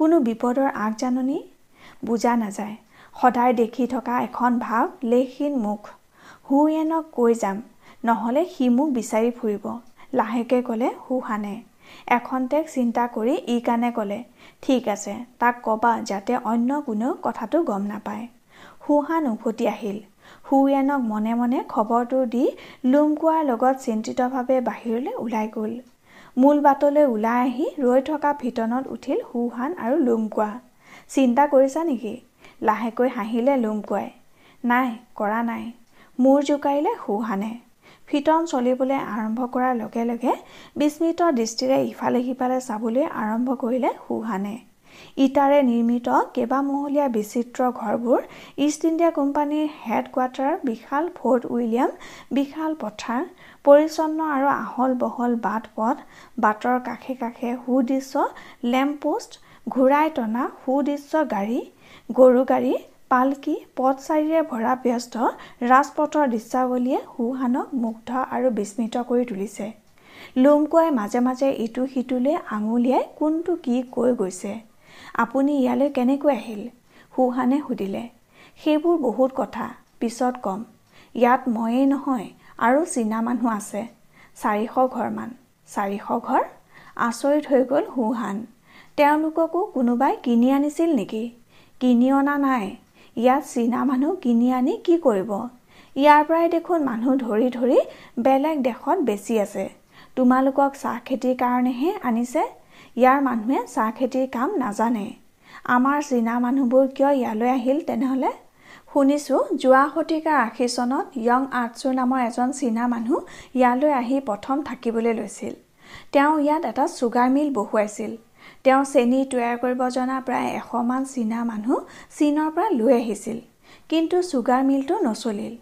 কোনো বিপদৰ আগজাননী বুজা নাযায় সদায় দেখি থকা এখন ভাৱ লেখহীন মুখ হুয়েনক কৈ যাম নহ'লে সি মোক বিচাৰি ফুৰিব লাহেকৈ ক'লে এখন এখন্তেক চিন্তা কৰি ই কাণে ক'লে ঠিক আছে তাক ক'বা যাতে অন্য কোনেও কথাটো গম নাপায় সুহান উভতি আহিল হুয়েনক মনে মনে খবৰটো দি লুমকুৱাৰ লগত চিন্তিতভাৱে বাহিৰলৈ ওলাই গ'ল মূল বাটলৈ ওলাই আহি ৰৈ থকা ভিতনত উঠিল হুহান আৰু লুমকুৱা চিন্তা কৰিছা নেকি লাহেকৈ হাঁহিলে লুমকুৱাই নাই কৰা নাই মূৰ জোকাৰিলে সুহানে ফিতন চলিবলৈ আৰম্ভ কৰাৰ লগে লগে বিস্মিত দৃষ্টিৰে ইফালে সিফালে চাবলৈ আৰম্ভ কৰিলে সুহানে ইটাৰে নিৰ্মিত কেইবামহলীয়া বিচিত্ৰ ঘৰবোৰ ইষ্ট ইণ্ডিয়া কোম্পানীৰ হেডকোৱাৰ্টাৰ বিশাল ফৰ্ট উইলিয়াম বিশাল পথাৰ পৰিচ্ছন্ন আৰু আহল বহল বাট পথ বাটৰ কাষে কাষে সুদৃশ্য লেম্পপষ্ট ঘূৰাই টনা সুদৃশ্য গাড়ী গৰু গাড়ী পাল্কী পথ চাৰিৰে ভৰা ব্যস্ত ৰাজপথৰ দৃশ্যাৱলীয়ে সুহানক মুগ্ধ আৰু বিস্মিত কৰি তুলিছে লোমকুৱাই মাজে মাজে ইটো সিটোলৈ আঙুলিয়াই কোনটো কি কৈ গৈছে আপুনি ইয়ালৈ কেনেকৈ আহিল সুহানে সুধিলে সেইবোৰ বহুত কথা পিছত ক'ম ইয়াত ময়েই নহয় আৰু চীনা মানুহ আছে চাৰিশ ঘৰমান চাৰিশ ঘৰ আচৰিত হৈ গ'ল সুহান তেওঁলোককো কোনোবাই কিনি আনিছিল নেকি কিনি অনা নাই ইয়াত চীনা মানুহ কিনি আনি কি কৰিব ইয়াৰ পৰাই দেখোন মানুহ ধৰি ধৰি বেলেগ দেশত বেছি আছে তোমালোকক চাহ খেতিৰ কাৰণেহে আনিছে ইয়াৰ মানুহে চাহ খেতিৰ কাম নাজানে আমাৰ চীনা মানুহবোৰ কিয় ইয়ালৈ আহিল তেনেহ'লে শুনিছোঁ যোৱা শতিকাৰ আশী চনত য়ং আৰ্টছুৰ নামৰ এজন চীনা মানুহ ইয়ালৈ আহি প্ৰথম থাকিবলৈ লৈছিল তেওঁ ইয়াত এটা চুগাৰ মিল বহুৱাইছিল তেওঁ চেনী তৈয়াৰ কৰিব জনা প্ৰায় এশমান চীনা মানুহ চীনৰ পৰা লৈ আহিছিল কিন্তু চুগাৰ মিলটো নচলিল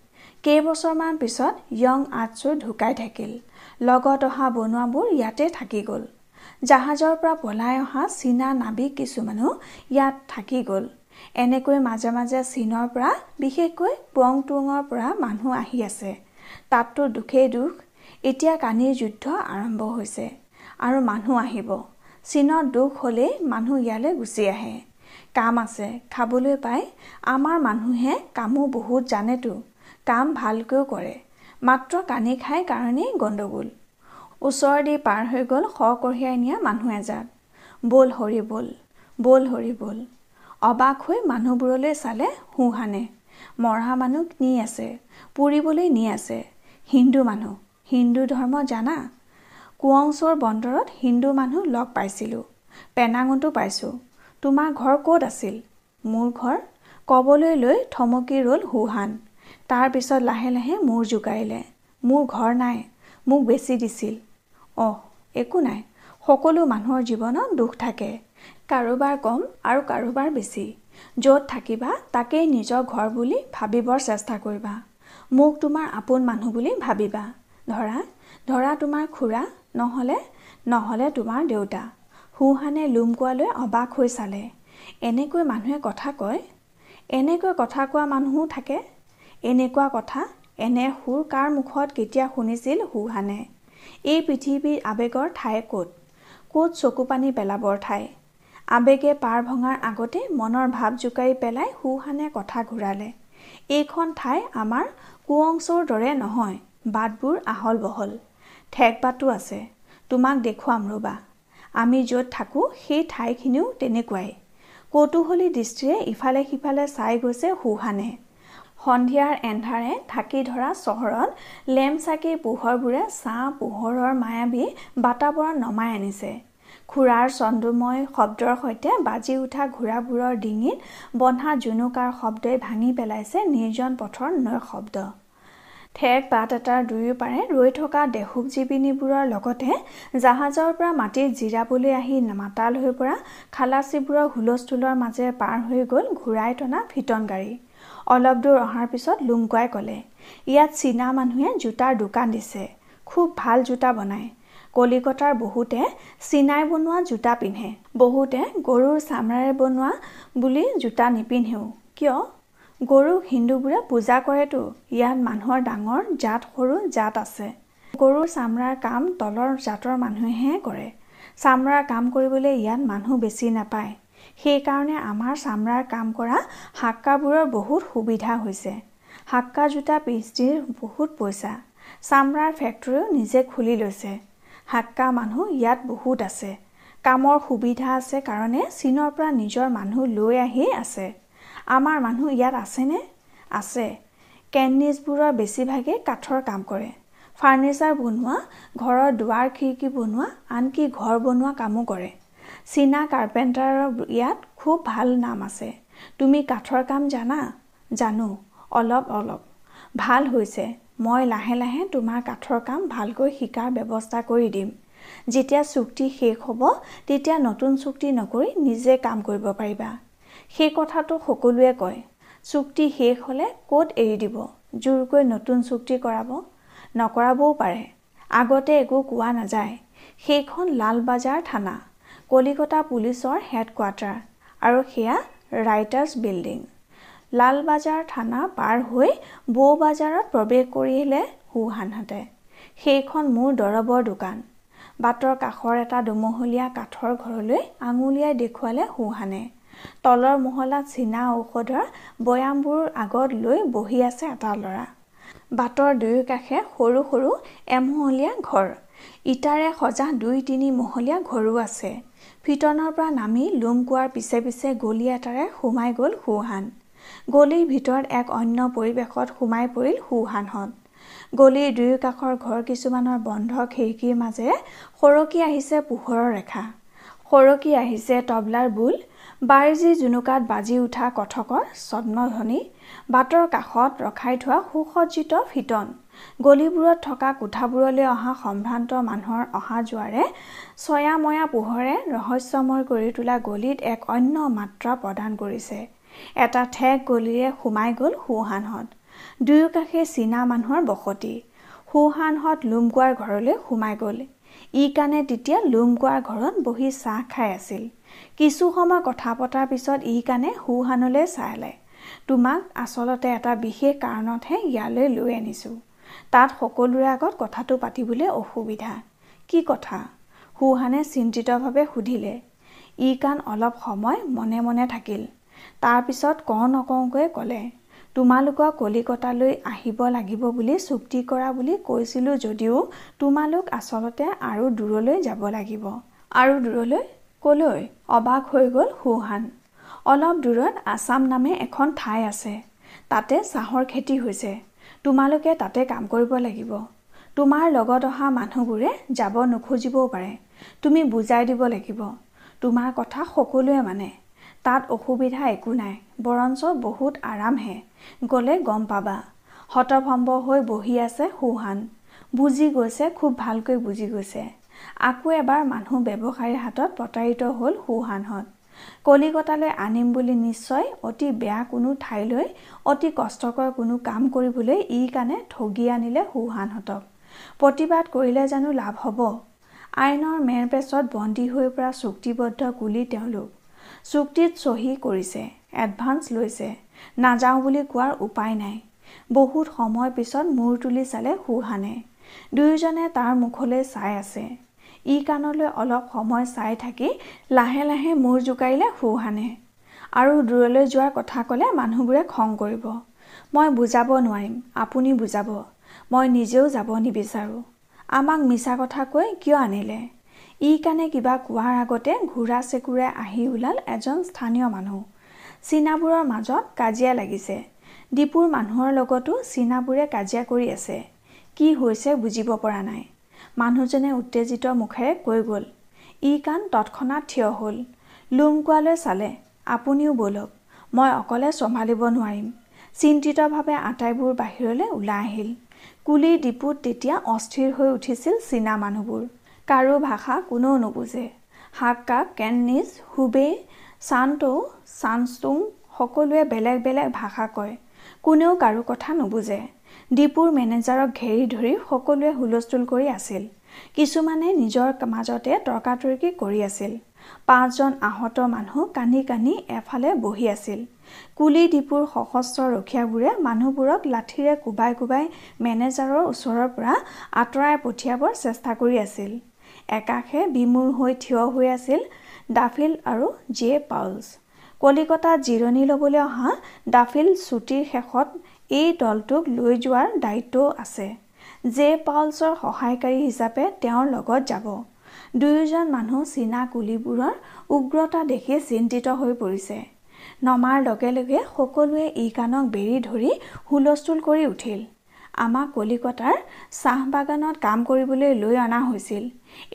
কেইবছৰমান পিছত য়ং আৰ্টছো ঢুকাই থাকিল লগত অহা বনোৱাবোৰ ইয়াতে থাকি গ'ল জাহাজৰ পৰা পলাই অহা চীনা নাবিক কিছুমানো ইয়াত থাকি গ'ল এনেকৈ মাজে মাজে চীনৰ পৰা বিশেষকৈ পং টুঙৰ পৰা মানুহ আহি আছে তাততো দুখেই দুখ এতিয়া কানিৰ যুদ্ধ আৰম্ভ হৈছে আৰু মানুহ আহিব চীনত দুখ হ'লেই মানুহ ইয়ালৈ গুচি আহে কাম আছে খাবলৈ পাই আমাৰ মানুহে কামো বহুত জানেতো কাম ভালকৈও কৰে মাত্ৰ কানি খাই কাৰণেই গণ্ডগোল ওচৰ দি পাৰ হৈ গ'ল শ কঢ়িয়াই নিয়া মানুহ এজাক বল হৰি বল বল হৰি বল অবাক হৈ মানুহবোৰলৈ চালে হোঁ হানে মৰা মানুহ নি আছে পুৰিবলৈ নি আছে হিন্দু মানুহ হিন্দু ধৰ্ম জানা কুৱংচৰ বন্দৰত হিন্দু মানুহ লগ পাইছিলোঁ পেনাঙতো পাইছোঁ তোমাৰ ঘৰ ক'ত আছিল মোৰ ঘৰ ক'বলৈ লৈ থমকি ৰ'ল হুহান তাৰপিছত লাহে লাহে মূৰ জোকাৰিলে মোৰ ঘৰ নাই মোক বেচি দিছিল অহ একো নাই সকলো মানুহৰ জীৱনত দুখ থাকে কাৰোবাৰ কম আৰু কাৰোবাৰ বেছি য'ত থাকিবা তাকেই নিজৰ ঘৰ বুলি ভাবিবৰ চেষ্টা কৰিবা মোক তোমাৰ আপোন মানুহ বুলি ভাবিবা ধৰা ধৰা তোমাৰ খুৰা নহ'লে নহ'লে তোমাৰ দেউতা হুহানে লুমকুৱালৈ অবাক হৈ চালে এনেকৈ মানুহে কথা কয় এনেকৈ কথা কোৱা মানুহো থাকে এনেকুৱা কথা এনে সুৰ কাৰ মুখত কেতিয়া শুনিছিল সুহানে এই পৃথিৱীৰ আৱেগৰ ঠাই ক'ত ক'ত চকু পানী পেলাবৰ ঠাই আৱেগে পাৰ ভঙাৰ আগতে মনৰ ভাৱ জোকাৰি পেলাই সুহানে কথা ঘূৰালে এইখন ঠাই আমাৰ কোৱংচৰ দৰে নহয় বাটবোৰ আহল বহল ঠেক পাতো আছে তোমাক দেখুৱাম ৰ'বা আমি য'ত থাকোঁ সেই ঠাইখিনিও তেনেকুৱাই কৌতূহলী দৃষ্টিৰে ইফালে সিফালে চাই গৈছে সুহানে সন্ধিয়াৰ এন্ধাৰে থাকি ধৰা চহৰত লেমচাকি পোহৰবোৰে ছাঁ পোহৰৰ মায়াবী বাতাবৰণ নমাই আনিছে খুৰাৰ চন্দুময় শব্দৰ সৈতে বাজি উঠা ঘোঁৰাবোৰৰ ডিঙিত বন্ধা জুনুকাৰ শব্দই ভাঙি পেলাইছে নিৰ্জন পথৰ নৈ শব্দ ঠেক বাট এটাৰ দুয়োপাৰে ৰৈ থকা জীৱিনীবোৰৰ লগতে জাহাজৰ পৰা মাটিত জিৰাবলৈ আহি মাতাল হৈ পৰা খালাচীবোৰৰ হুলস্থুলৰ মাজেৰে পাৰ হৈ গ'ল ঘূৰাই টনা ভিতন গাড়ী অলপ দূৰ অহাৰ পিছত লুমকুৱাই ক'লে ইয়াত চীনা মানুহে জোতাৰ দোকান দিছে খুব ভাল জোতা বনায় কলিকতাৰ বহুতে চীনাই বনোৱা জোতা পিন্ধে বহুতে গৰুৰ চামৰাৰে বনোৱা বুলি জোতা নিপিন্ধেও কিয় গৰুক হিন্দুবোৰে পূজা কৰেতো ইয়াত মানুহৰ ডাঙৰ জাত সৰু জাত আছে গৰুৰ চামৰাৰ কাম তলৰ জাতৰ মানুহেহে কৰে চামৰাৰ কাম কৰিবলৈ ইয়াত মানুহ বেছি নাপায় সেইকাৰণে আমাৰ চামৰাৰ কাম কৰা হাক্কাবোৰৰ বহুত সুবিধা হৈছে হাক্কা জোতা পিছডিৰ বহুত পইচা চামৰাৰ ফেক্টৰীও নিজে খুলি লৈছে হাক্কা মানুহ ইয়াত বহুত আছে কামৰ সুবিধা আছে কাৰণে চীনৰ পৰা নিজৰ মানুহ লৈ আহি আছে আমাৰ মানুহ ইয়াত আছেনে আছে কেণ্ডিজবোৰৰ বেছিভাগে কাঠৰ কাম কৰে ফাৰ্নিচাৰ বনোৱা ঘৰৰ দুৱাৰ খিৰিকী বনোৱা আনকি ঘৰ বনোৱা কামো কৰে চীনা কাৰ্পেণ্টাৰৰ ইয়াত খুব ভাল নাম আছে তুমি কাঠৰ কাম জানা জানো অলপ অলপ ভাল হৈছে মই লাহে লাহে তোমাৰ কাঠৰ কাম ভালকৈ শিকাৰ ব্যৱস্থা কৰি দিম যেতিয়া চুক্তি শেষ হ'ব তেতিয়া নতুন চুক্তি নকৰি নিজে কাম কৰিব পাৰিবা সেই কথাটো সকলোৱে কয় চুক্তি শেষ হ'লে ক'ত এৰি দিব জোৰকৈ নতুন চুক্তি কৰাব নকৰাবও পাৰে আগতে একো কোৱা নাযায় সেইখন লালবাজাৰ থানা কলিকতা পুলিচৰ হেডকোৱাৰ্টাৰ আৰু সেয়া ৰাইটাৰ্ছ বিল্ডিং লালবাজাৰ থানা পাৰ হৈ বৌ বাজাৰত প্ৰৱেশ কৰিলে সুহানহাতে সেইখন মোৰ দৰৱৰ দোকান বাটৰ কাষৰ এটা দুমহলীয়া কাঠৰ ঘৰলৈ আঙুলিয়াই দেখুৱালে সুহানে তলৰ মহলাত চীনা ঔষধৰ বৈয়ামবোৰ আগত লৈ বহি আছে এটা ল'ৰা বাটৰ দুয়ো কাষে সৰু সৰু এমহলীয়া ঘৰ ইটাৰে সজা দুই তিনি মহলীয়া ঘৰো আছে ফিতনৰ পৰা নামি লোম কোৱাৰ পিছে পিছে গলি এটাৰে সোমাই গ'ল সুহান গলিৰ ভিতৰত এক অন্য পৰিৱেশত সোমাই পৰিল সুহানহঁত গলিৰ দুয়ো কাষৰ ঘৰ কিছুমানৰ বন্ধ খিৰিকীৰ মাজেৰে সৰকি আহিছে পোহৰৰ ৰেখা সৰকি আহিছে তবলাৰ বোল বাৰ্জী জুনুকাত বাজি উঠা কথকৰ ছদ্মধ্বনি বাটৰ কাষত ৰখাই থোৱা সুসজ্জিত ফিতন গলিবোৰত থকা কোঠাবোৰলৈ অহা সম্ভ্ৰান্ত মানুহৰ অহা যোৱাৰে ছয়াময়া পোহৰে ৰহস্যময় কৰি তোলা গলিত এক অন্য মাত্ৰা প্ৰদান কৰিছে এটা ঠেক গলিৰে সোমাই গ'ল সুহানহঁত দুয়োকাষে চীনা মানুহৰ বসতি সুহানহঁত লুমকোৱাৰ ঘৰলৈ সোমাই গ'ল ই কাণে তেতিয়া লুমকুৱাৰ ঘৰত বহি চাহ খাই আছিল কিছু সময় কথা পতাৰ পিছত ই কাণে সুহানলৈ চালে তোমাক আচলতে এটা বিশেষ কাৰণতহে ইয়ালৈ লৈ আনিছোঁ তাত সকলোৰে আগত কথাটো পাতিবলৈ অসুবিধা কি কথা সুহানে চিন্তিতভাৱে সুধিলে ই কাণ অলপ সময় মনে মনে থাকিল তাৰপিছত কওঁ নকওঁকৈ ক'লে তোমালোকক কলিকতালৈ আহিব লাগিব বুলি চুক্তি কৰা বুলি কৈছিলোঁ যদিও তোমালোক আচলতে আৰু দূৰলৈ যাব লাগিব আৰু দূৰলৈ কলৈ অবাক হৈ গ'ল সুহান অলপ দূৰত আছাম নামে এখন ঠাই আছে তাতে চাহৰ খেতি হৈছে তোমালোকে তাতে কাম কৰিব লাগিব তোমাৰ লগত অহা মানুহবোৰে যাব নোখোজিবও পাৰে তুমি বুজাই দিব লাগিব তোমাৰ কথা সকলোৱে মানে তাত অসুবিধা একো নাই বৰঞ্চ বহুত আৰামহে গ'লে গম পাবা হতভম্ব হৈ বহি আছে সুহান বুজি গৈছে খুব ভালকৈ বুজি গৈছে আকৌ এবাৰ মানুহ ব্যৱসায়ীৰ হাতত প্ৰতাৰিত হ'ল শুহানহঁত কলিকতালৈ আনিম বুলি নিশ্চয় অতি বেয়া কোনো ঠাইলৈ অতি কষ্টকৰ কোনো কাম কৰিবলৈ ই কাণে ঠগি আনিলে সুহানহঁতক প্ৰতিবাদ কৰিলে জানো লাভ হ'ব আইনৰ মেৰ মেৰপেচত বন্দী হৈ পৰা চুক্তিবদ্ধ কুলি তেওঁলোক চুক্তিত চহী কৰিছে এডভান্স লৈছে নাযাওঁ বুলি কোৱাৰ উপায় নাই বহুত সময় পিছত মূৰ তুলি চালে সুহানে দুয়োজনে তাৰ মুখলৈ চাই আছে ই কাণলৈ অলপ সময় চাই থাকি লাহে লাহে মূৰ জোকাৰিলে হুহানে আৰু দূৰলৈ যোৱাৰ কথা ক'লে মানুহবোৰে খং কৰিব মই বুজাব নোৱাৰিম আপুনি বুজাব মই নিজেও যাব নিবিচাৰোঁ আমাক মিছা কথা কৈ কিয় আনিলে ই কাণে কিবা কোৱাৰ আগতে ঘোঁৰা চেকুৰে আহি ওলাল এজন স্থানীয় মানুহ চীনাবোৰৰ মাজত কাজিয়া লাগিছে ডিপুৰ মানুহৰ লগতো চীনাবোৰে কাজিয়া কৰি আছে কি হৈছে বুজিব পৰা নাই মানুহজনে উত্তেজিত মুখেৰে কৈ গ'ল ই কাণ তৎক্ষণাত থিয় হ'ল লুমকুৱালৈ চালে আপুনিও বলক মই অকলে চম্ভালিব নোৱাৰিম চিন্তিতভাৱে আটাইবোৰ বাহিৰলৈ ওলাই আহিল কুলি ডিপুত তেতিয়া অস্থিৰ হৈ উঠিছিল চীনা মানুহবোৰ কাৰো ভাষা কোনেও নুবুজে হাক্কা কাক কেননিজ হুবে চান্তো চানচুং সকলোৱে বেলেগ বেলেগ ভাষা কয় কোনেও কাৰো কথা নুবুজে ডিপুৰ মেনেজাৰক ঘেৰি ধৰি সকলোৱে হুলস্থুল কৰি আছিল কিছুমানে নিজৰ মাজতে তৰ্কাতৰ্কি কৰি আছিল পাঁচজন আহত মানুহ কান্দি কানি এফালে বহি আছিল কুলি ডিপুৰ সশস্ত্ৰ ৰখীয়াবোৰে মানুহবোৰক লাঠিৰে কোবাই কোবাই মেনেজাৰৰ ওচৰৰ পৰা আঁতৰাই পঠিয়াবৰ চেষ্টা কৰি আছিল একাষে বিমূৰ হৈ থিয় হৈ আছিল ডাফিল আৰু জে পাউলছ কলিকতাত জিৰণি ল'বলৈ অহা ডাফিল ছুটীৰ শেষত এই দলটোক লৈ যোৱাৰ দায়িত্বও আছে জে পাউলছৰ সহায়কাৰী হিচাপে তেওঁৰ লগত যাব দুয়োজন মানুহ চীনা কুলিবোৰৰ উগ্ৰতা দেখি চিন্তিত হৈ পৰিছে নমাৰ লগে লগে সকলোৱে ই কাণক বেৰি ধৰি হুলস্থুল কৰি উঠিল আমাক কলিকতাৰ চাহ বাগানত কাম কৰিবলৈ লৈ অনা হৈছিল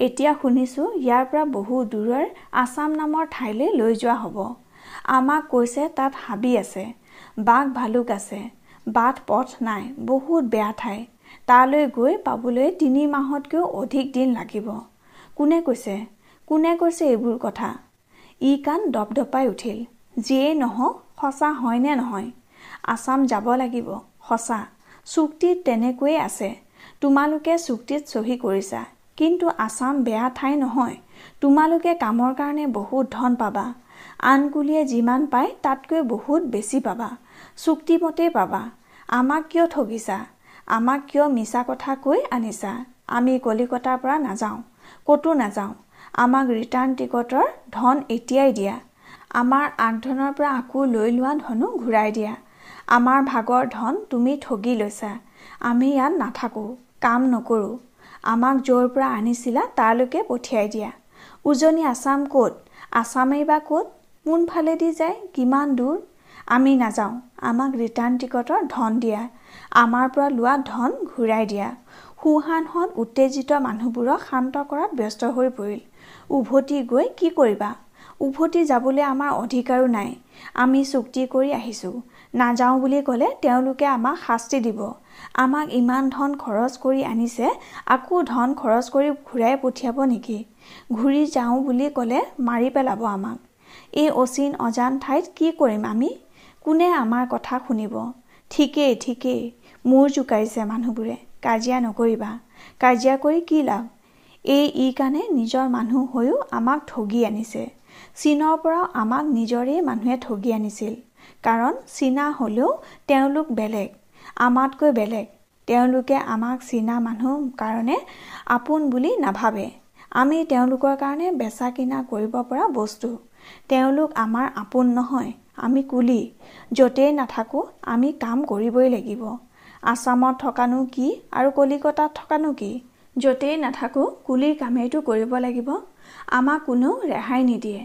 এতিয়া শুনিছোঁ ইয়াৰ পৰা বহু দূৰৰ আছাম নামৰ ঠাইলৈ লৈ যোৱা হ'ব আমাক কৈছে তাত হাবি আছে বাঘ ভালুক আছে বাট পথ নাই বহুত বেয়া ঠাই তালৈ গৈ পাবলৈ তিনি মাহতকৈও অধিক দিন লাগিব কোনে কৈছে কোনে কৈছে এইবোৰ কথা ই কাণ দপদপাই উঠিল যিয়েই নহওক সঁচা হয় নে নহয় আছাম যাব লাগিব সঁচা চুক্তিত তেনেকৈয়ে আছে তোমালোকে চুক্তিত চহী কৰিছা কিন্তু আছাম বেয়া ঠাই নহয় তোমালোকে কামৰ কাৰণে বহুত ধন পাবা আনকুলিয়ে যিমান পায় তাতকৈ বহুত বেছি পাবা চুক্তিমতেই পাবা আমাক কিয় ঠগিছা আমাক কিয় মিছা কথা কৈ আনিছা আমি কলিকতাৰ পৰা নাযাওঁ ক'তো নাযাওঁ আমাক ৰিটাৰ্ণ টিকটৰ ধন এতিয়াই দিয়া আমাৰ আগধনৰ পৰা আকৌ লৈ লোৱা ধনো ঘূৰাই দিয়া আমাৰ ভাগৰ ধন তুমি ঠগি লৈছা আমি ইয়াত নাথাকোঁ কাম নকৰোঁ আমাক য'ৰ পৰা আনিছিলা তালৈকে পঠিয়াই দিয়া উজনি আছাম ক'ত আছামেই বা ক'ত কোনফালেদি যায় কিমান দূৰ আমি নাযাওঁ আমাক ৰিটাৰ্ণ টিকটৰ ধন দিয়া আমাৰ পৰা লোৱা ধন ঘূৰাই দিয়া সুহান হন উত্তেজিত মানুহবোৰক শান্ত কৰাত ব্যস্ত হৈ পৰিল উভতি গৈ কি কৰিবা উভতি যাবলৈ আমাৰ অধিকাৰো নাই আমি চুক্তি কৰি আহিছোঁ নাযাওঁ বুলি ক'লে তেওঁলোকে আমাক শাস্তি দিব আমাক ইমান ধন খৰচ কৰি আনিছে আকৌ ধন খৰচ কৰি ঘূৰাই পঠিয়াব নেকি ঘূৰি যাওঁ বুলি ক'লে মাৰি পেলাব আমাক এই অচিন অজান ঠাইত কি কৰিম আমি কোনে আমাৰ কথা শুনিব ঠিকেই ঠিকেই মূৰ জোকাৰিছে মানুহবোৰে কাজিয়া নকৰিবা কাজিয়া কৰি কি লাভ এই ই কাণে নিজৰ মানুহ হৈও আমাক ঠগি আনিছে চীনৰ পৰাও আমাক নিজৰেই মানুহে ঠগি আনিছিল কাৰণ চীনা হ'লেও তেওঁলোক বেলেগ আমাতকৈ বেলেগ তেওঁলোকে আমাক চীনা মানুহ কাৰণে আপোন বুলি নাভাবে আমি তেওঁলোকৰ কাৰণে বেচা কিনা কৰিব পৰা বস্তু তেওঁলোক আমাৰ আপোন নহয় আমি কুলি য'তেই নাথাকোঁ আমি কাম কৰিবই লাগিব আছামত থকানো কি আৰু কলিকতাত থকানো কি য'তেই নাথাকোঁ কুলিৰ কামেইটো কৰিব লাগিব আমাক কোনেও ৰেহাই নিদিয়ে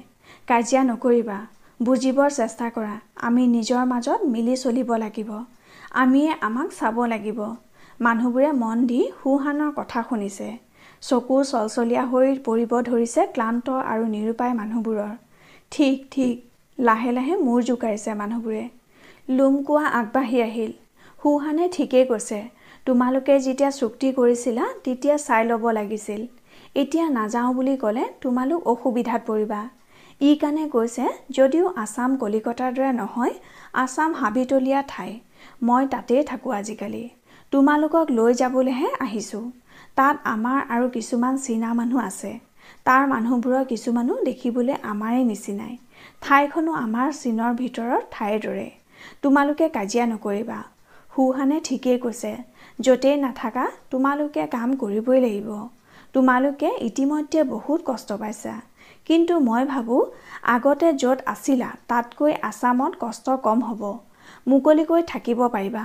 কাজিয়া নকৰিবা বুজিবৰ চেষ্টা কৰা আমি নিজৰ মাজত মিলি চলিব লাগিব আমিয়ে আমাক চাব লাগিব মানুহবোৰে মন দি সুহানৰ কথা শুনিছে চকু চলচলীয়া হৈ পৰিব ধৰিছে ক্লান্ত আৰু নিৰূপায় মানুহবোৰৰ ঠিক ঠিক লাহে লাহে মূৰ জোকাৰিছে মানুহবোৰে লোমকোৱা আগবাঢ়ি আহিল সুহানে ঠিকেই কৈছে তোমালোকে যেতিয়া চুক্তি কৰিছিলা তেতিয়া চাই ল'ব লাগিছিল এতিয়া নাযাওঁ বুলি ক'লে তোমালোক অসুবিধাত পৰিবা ই কাৰণে কৈছে যদিও আছাম কলিকতাৰ দৰে নহয় আছাম হাবিতলীয়া ঠাই মই তাতেই থাকোঁ আজিকালি তোমালোকক লৈ যাবলৈহে আহিছোঁ তাত আমাৰ আৰু কিছুমান চীনা মানুহ আছে তাৰ মানুহবোৰৰ কিছুমানো দেখিবলৈ আমাৰেই নিচিনাই ঠাইখনো আমাৰ চীনৰ ভিতৰৰ ঠাইৰ দৰে তোমালোকে কাজিয়া নকৰিবা সুহানে ঠিকেই কৈছে য'তেই নাথাকা তোমালোকে কাম কৰিবই লাগিব তোমালোকে ইতিমধ্যে বহুত কষ্ট পাইছা কিন্তু মই ভাবোঁ আগতে য'ত আছিলা তাতকৈ আছামত কষ্ট কম হ'ব মুকলিকৈ থাকিব পাৰিবা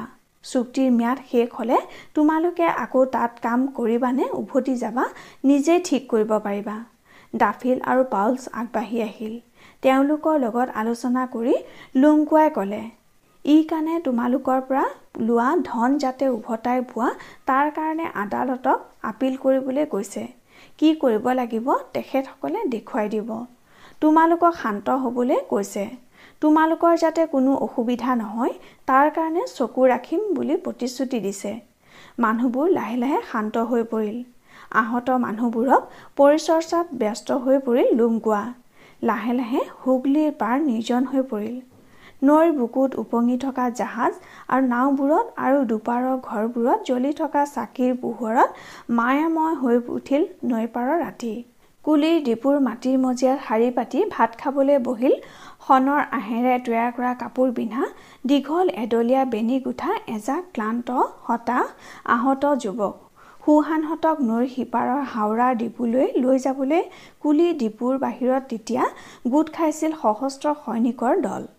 চুক্তিৰ ম্যাদ শেষ হ'লে তোমালোকে আকৌ তাত কাম কৰিবানে উভতি যাবা নিজেই ঠিক কৰিব পাৰিবা ডাফিল আৰু পাউলছ আগবাঢ়ি আহিল তেওঁলোকৰ লগত আলোচনা কৰি লুংকুৱাই ক'লে ই কাৰণে তোমালোকৰ পৰা লোৱা ধন যাতে উভতাই পোৱা তাৰ কাৰণে আদালতক আপীল কৰিবলৈ কৈছে কি কৰিব লাগিব তেখেতসকলে দেখুৱাই দিব তোমালোকক শান্ত হ'বলৈ কৈছে তোমালোকৰ যাতে কোনো অসুবিধা নহয় তাৰ কাৰণে চকু ৰাখিম বুলি প্ৰতিশ্ৰুতি দিছে মানুহবোৰ লাহে লাহে শান্ত হৈ পৰিল আহত মানুহবোৰক পৰিচৰ্চাত ব্যস্ত হৈ পৰিল লুমকোৱা লাহে লাহে হুগলীৰ পাৰ নিৰ্জন হৈ পৰিল নৈৰ বুকুত উপঙি থকা জাহাজ আৰু নাওবোৰত আৰু দুপাৰৰ ঘৰবোৰত জ্বলি থকা চাকিৰ পোহৰত মায়াময় হৈ উঠিল নৈ পাৰৰ ৰাতি কুলিৰ ডিপুৰ মাটিৰ মজিয়াত শাৰী পাতি ভাত খাবলৈ বহিল সনৰ আহেৰে তৈয়াৰ কৰা কাপোৰ পিন্ধা দীঘল এডলীয়া বেনি গোঠা এজাক ক্লান্ত হতাশ আহত যুৱক সুহানহঁতক নৈৰ সিপাৰৰ হাওৰাৰ দ্বীপলৈ লৈ যাবলৈ কুলি দ্বীপৰ বাহিৰত তেতিয়া গোট খাইছিল সশস্ত্ৰ সৈনিকৰ দল